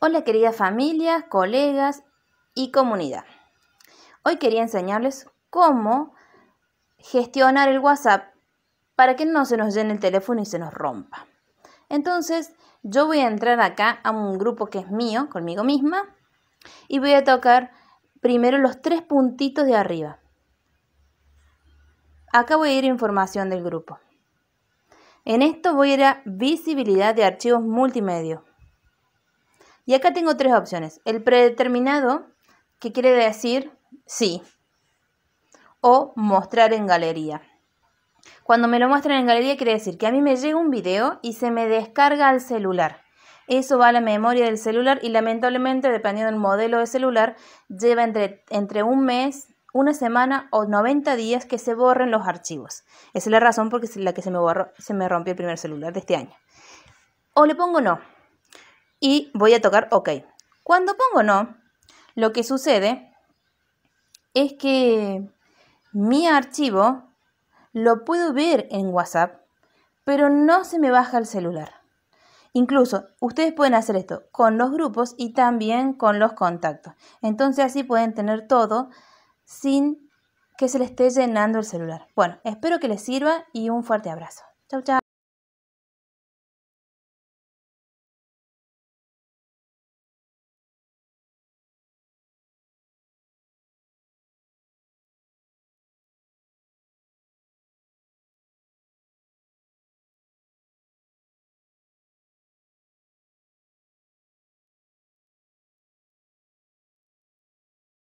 Hola queridas familias, colegas y comunidad. Hoy quería enseñarles cómo gestionar el WhatsApp para que no se nos llene el teléfono y se nos rompa. Entonces yo voy a entrar acá a un grupo que es mío, conmigo misma, y voy a tocar primero los tres puntitos de arriba. Acá voy a ir a información del grupo. En esto voy a ir a visibilidad de archivos multimedia. Y acá tengo tres opciones. El predeterminado, que quiere decir sí, o mostrar en galería. Cuando me lo muestran en galería quiere decir que a mí me llega un video y se me descarga al celular. Eso va a la memoria del celular y lamentablemente, dependiendo del modelo de celular, lleva entre, entre un mes, una semana o 90 días que se borren los archivos. Esa es la razón por la que se me, borró, se me rompió el primer celular de este año. O le pongo no, y voy a tocar OK. Cuando pongo no, lo que sucede es que mi archivo lo puedo ver en WhatsApp, pero no se me baja el celular. Incluso ustedes pueden hacer esto con los grupos y también con los contactos. Entonces así pueden tener todo sin que se les esté llenando el celular. Bueno, espero que les sirva y un fuerte abrazo. Chao, chao.